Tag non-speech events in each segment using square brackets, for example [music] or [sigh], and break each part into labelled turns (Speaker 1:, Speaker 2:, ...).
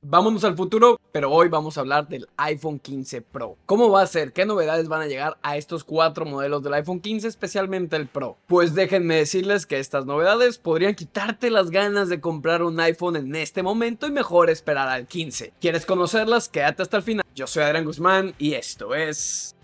Speaker 1: Vámonos al futuro, pero hoy vamos a hablar del iPhone 15 Pro. ¿Cómo va a ser? ¿Qué novedades van a llegar a estos cuatro modelos del iPhone 15, especialmente el Pro? Pues déjenme decirles que estas novedades podrían quitarte las ganas de comprar un iPhone en este momento y mejor esperar al 15. ¿Quieres conocerlas? Quédate hasta el final. Yo soy Adrián Guzmán y esto es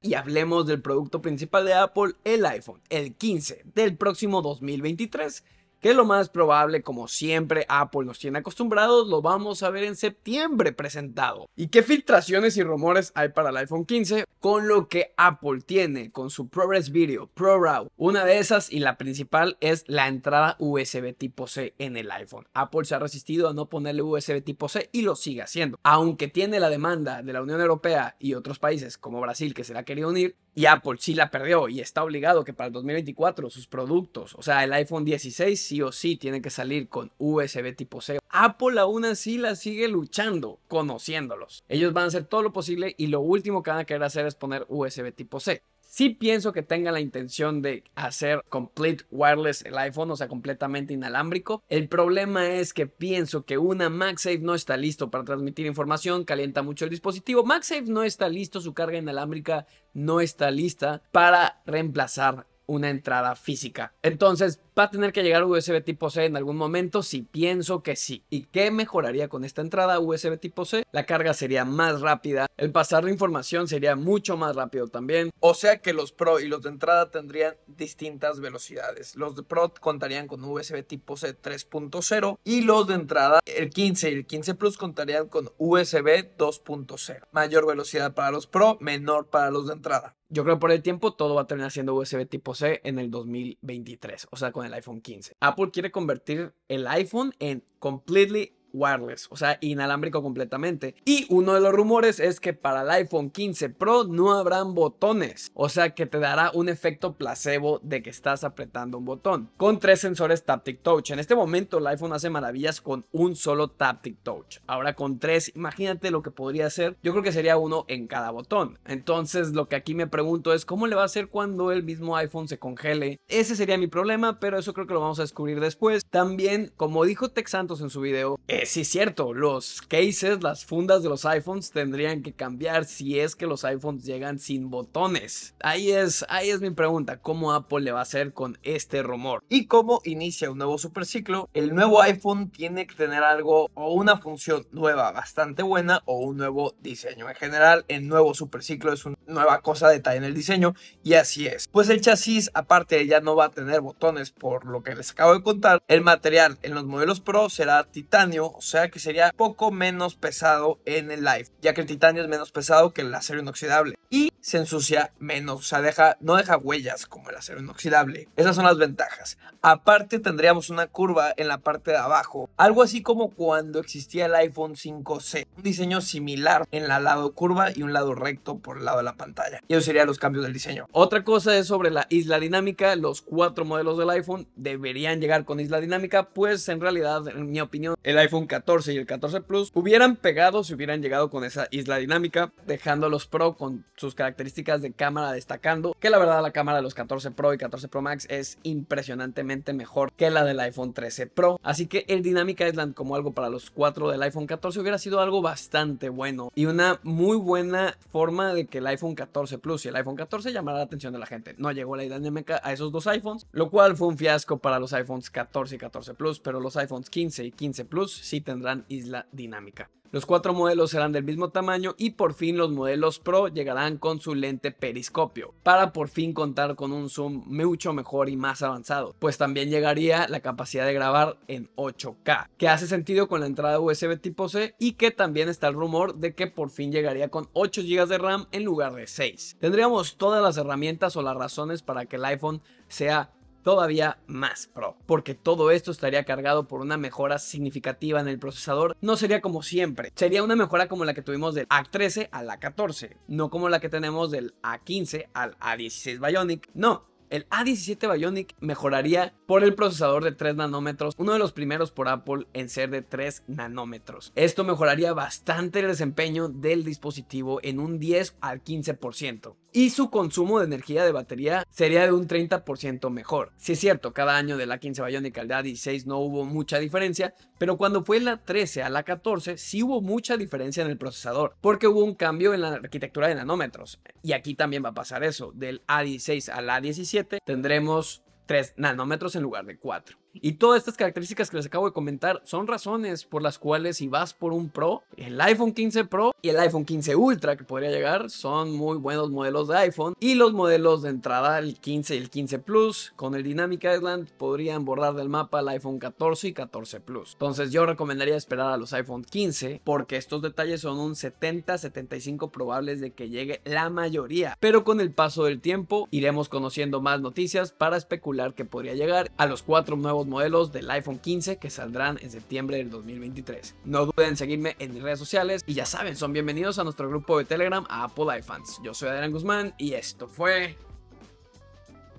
Speaker 1: y hablemos del producto principal de Apple, el iPhone, el 15 del próximo 2023 que lo más probable, como siempre Apple nos tiene acostumbrados, lo vamos a ver en septiembre presentado. ¿Y qué filtraciones y rumores hay para el iPhone 15? Con lo que Apple tiene con su ProRes Video, ProRAW, una de esas y la principal es la entrada USB tipo C en el iPhone. Apple se ha resistido a no ponerle USB tipo C y lo sigue haciendo. Aunque tiene la demanda de la Unión Europea y otros países como Brasil que se la querido unir, y Apple sí la perdió y está obligado que para el 2024 sus productos, o sea, el iPhone 16 sí o sí tiene que salir con USB tipo C. Apple aún así la sigue luchando, conociéndolos. Ellos van a hacer todo lo posible y lo último que van a querer hacer es poner USB tipo C. Sí pienso que tenga la intención de hacer complete wireless el iPhone, o sea, completamente inalámbrico. El problema es que pienso que una MagSafe no está listo para transmitir información, calienta mucho el dispositivo. MagSafe no está listo, su carga inalámbrica no está lista para reemplazar una entrada física. Entonces, ¿va a tener que llegar USB tipo C en algún momento? Si pienso que sí. ¿Y qué mejoraría con esta entrada USB tipo C? La carga sería más rápida, el pasar la información sería mucho más rápido también. O sea que los Pro y los de entrada tendrían distintas velocidades. Los de Pro contarían con USB tipo C 3.0 y los de entrada, el 15 y el 15 Plus contarían con USB 2.0. Mayor velocidad para los Pro, menor para los de entrada. Yo creo que por el tiempo todo va a terminar siendo USB tipo C en el 2023, o sea, con el iPhone 15. Apple quiere convertir el iPhone en completely wireless, o sea, inalámbrico completamente. Y uno de los rumores es que para el iPhone 15 Pro no habrán botones, o sea que te dará un efecto placebo de que estás apretando un botón, con tres sensores Taptic Touch. En este momento el iPhone hace maravillas con un solo Taptic Touch. Ahora con tres, imagínate lo que podría hacer. Yo creo que sería uno en cada botón. Entonces lo que aquí me pregunto es cómo le va a hacer cuando el mismo iPhone se congele. Ese sería mi problema, pero eso creo que lo vamos a descubrir después. También, como dijo Tex Santos en su video, sí es cierto, los cases, las fundas de los iPhones tendrían que cambiar si es que los iPhones llegan sin botones. Ahí es, ahí es mi pregunta, ¿cómo Apple le va a hacer con este rumor? Y cómo inicia un nuevo superciclo, el nuevo iPhone tiene que tener algo o una función nueva bastante buena o un nuevo diseño. En general, el nuevo superciclo es una nueva cosa de detalle en el diseño y así es. Pues el chasis aparte ya no va a tener botones por lo que les acabo de contar. El material en los modelos Pro será titanio o sea que sería poco menos pesado en el life, ya que el titanio es menos pesado que el acero inoxidable se ensucia menos, o sea, deja, no deja huellas como el acero inoxidable. Esas son las ventajas. Aparte tendríamos una curva en la parte de abajo, algo así como cuando existía el iPhone 5C, un diseño similar en la lado curva y un lado recto por el lado de la pantalla. Y eso serían los cambios del diseño. Otra cosa es sobre la isla dinámica, los cuatro modelos del iPhone deberían llegar con isla dinámica, pues en realidad, en mi opinión, el iPhone 14 y el 14 Plus hubieran pegado si hubieran llegado con esa isla dinámica, dejando los Pro con sus características características de cámara destacando que la verdad la cámara de los 14 Pro y 14 Pro Max es impresionantemente mejor que la del iPhone 13 Pro. Así que el Dynamic Island como algo para los 4 del iPhone 14 hubiera sido algo bastante bueno y una muy buena forma de que el iPhone 14 Plus y el iPhone 14 llamara la atención de la gente. No llegó la dinámica a esos dos iPhones, lo cual fue un fiasco para los iPhones 14 y 14 Plus, pero los iPhones 15 y 15 Plus sí tendrán isla dinámica. Los cuatro modelos serán del mismo tamaño y por fin los modelos Pro llegarán con su lente periscopio para por fin contar con un zoom mucho mejor y más avanzado, pues también llegaría la capacidad de grabar en 8K, que hace sentido con la entrada USB tipo C y que también está el rumor de que por fin llegaría con 8 GB de RAM en lugar de 6. Tendríamos todas las herramientas o las razones para que el iPhone sea todavía más pro, porque todo esto estaría cargado por una mejora significativa en el procesador, no sería como siempre, sería una mejora como la que tuvimos del A13 al A14, no como la que tenemos del A15 al A16 Bionic, no, el A17 Bionic mejoraría por el procesador de 3 nanómetros, uno de los primeros por Apple en ser de 3 nanómetros. Esto mejoraría bastante el desempeño del dispositivo en un 10 al 15% y su consumo de energía de batería sería de un 30% mejor. Si es cierto, cada año de la 15 Bionic al A16 no hubo mucha diferencia, pero cuando fue la 13 a la 14 sí hubo mucha diferencia en el procesador, porque hubo un cambio en la arquitectura de nanómetros. Y aquí también va a pasar eso, del A16 al A17 tendremos 3 nanómetros en lugar de 4. Y todas estas características que les acabo de comentar son razones por las cuales si vas por un Pro, el iPhone 15 Pro y el iPhone 15 Ultra que podría llegar son muy buenos modelos de iPhone y los modelos de entrada el 15 y el 15 Plus con el Dynamic Island podrían borrar del mapa el iPhone 14 y 14 Plus. Entonces yo recomendaría esperar a los iPhone 15 porque estos detalles son un 70-75 probables de que llegue la mayoría. Pero con el paso del tiempo iremos conociendo más noticias para especular que podría llegar a los cuatro nuevos modelos del iPhone 15 que saldrán en septiembre del 2023. No duden en seguirme en mis redes sociales y ya saben, son bienvenidos a nuestro grupo de Telegram a Apple iFans. Yo soy Adrián Guzmán y esto fue...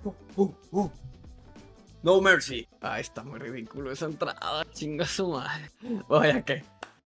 Speaker 1: Uh, uh, uh. No Mercy. Ah, está muy ridículo esa entrada. Chinga su madre. [laughs] Vaya que...